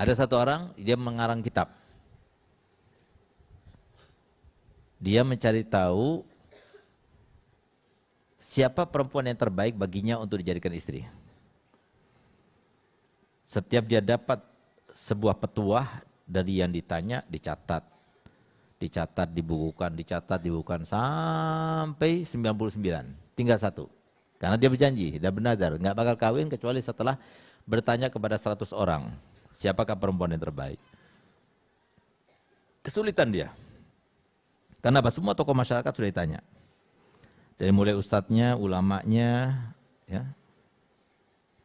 Ada satu orang dia mengarang kitab. Dia mencari tahu siapa perempuan yang terbaik baginya untuk dijadikan istri. Setiap dia dapat sebuah petuah dari yang ditanya dicatat. Dicatat, dibukukan, dicatat, dibukukan sampai 99. Tinggal satu. Karena dia berjanji, dia benar, nggak bakal kawin kecuali setelah bertanya kepada 100 orang. Siapakah perempuan yang terbaik? Kesulitan dia. Karena apa? Semua tokoh masyarakat sudah ditanya. Dari mulai ustadznya, ulamanya, ya,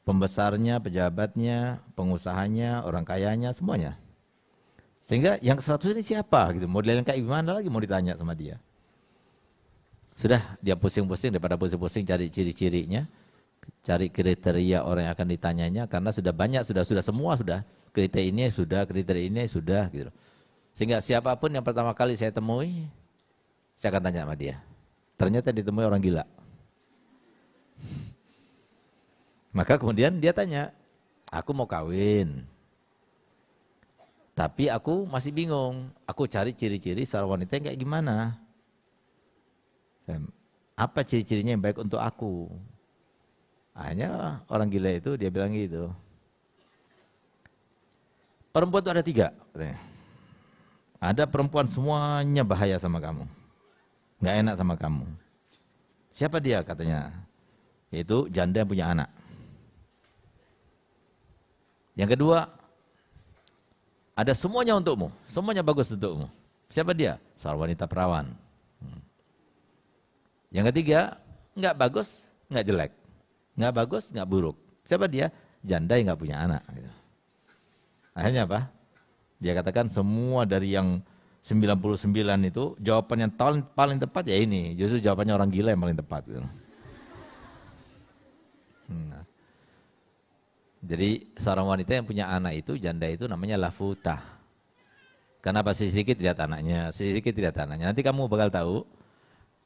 pembesarnya, pejabatnya, pengusahanya, orang kayanya, semuanya. Sehingga yang ke ini siapa? Gitu. Model yang kayak gimana lagi mau ditanya sama dia. Sudah dia pusing-pusing daripada pusing-pusing cari ciri-cirinya cari kriteria orang yang akan ditanyanya karena sudah banyak sudah sudah semua sudah kriteria ini sudah kriteria ini sudah gitu sehingga siapapun yang pertama kali saya temui saya akan tanya sama dia ternyata ditemui orang gila maka kemudian dia tanya aku mau kawin tapi aku masih bingung aku cari ciri-ciri seorang wanita yang kayak gimana apa ciri-cirinya yang baik untuk aku hanya orang gila itu dia bilang gitu. Perempuan itu ada tiga. Ada perempuan semuanya bahaya sama kamu. Gak enak sama kamu. Siapa dia katanya? Yaitu janda yang punya anak. Yang kedua, ada semuanya untukmu. Semuanya bagus untukmu. Siapa dia? Seorang wanita perawan. Hmm. Yang ketiga, nggak bagus, nggak jelek. Nggak bagus, nggak buruk. Siapa dia? Janda yang nggak punya anak. Gitu. Akhirnya apa? Dia katakan semua dari yang 99 itu jawaban yang paling, tepat ya ini. Justru jawabannya orang gila yang paling tepat. Gitu. Nah. Jadi seorang wanita yang punya anak itu, janda itu namanya lafutah. Kenapa si sedikit lihat anaknya, si sedikit lihat anaknya. Nanti kamu bakal tahu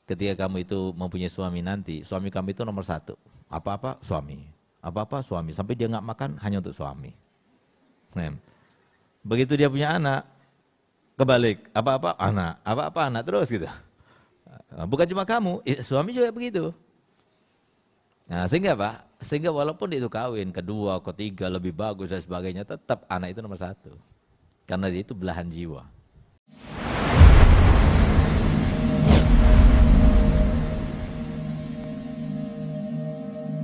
ketika kamu itu mempunyai suami nanti, suami kamu itu nomor satu. Apa-apa suami, apa-apa suami. Sampai dia nggak makan hanya untuk suami. begitu dia punya anak, kebalik. Apa-apa anak, apa-apa anak terus gitu. Nah, bukan cuma kamu, suami juga begitu. Nah, sehingga apa? sehingga walaupun itu kawin kedua, ketiga lebih bagus dan sebagainya, tetap anak itu nomor satu. Karena dia itu belahan jiwa.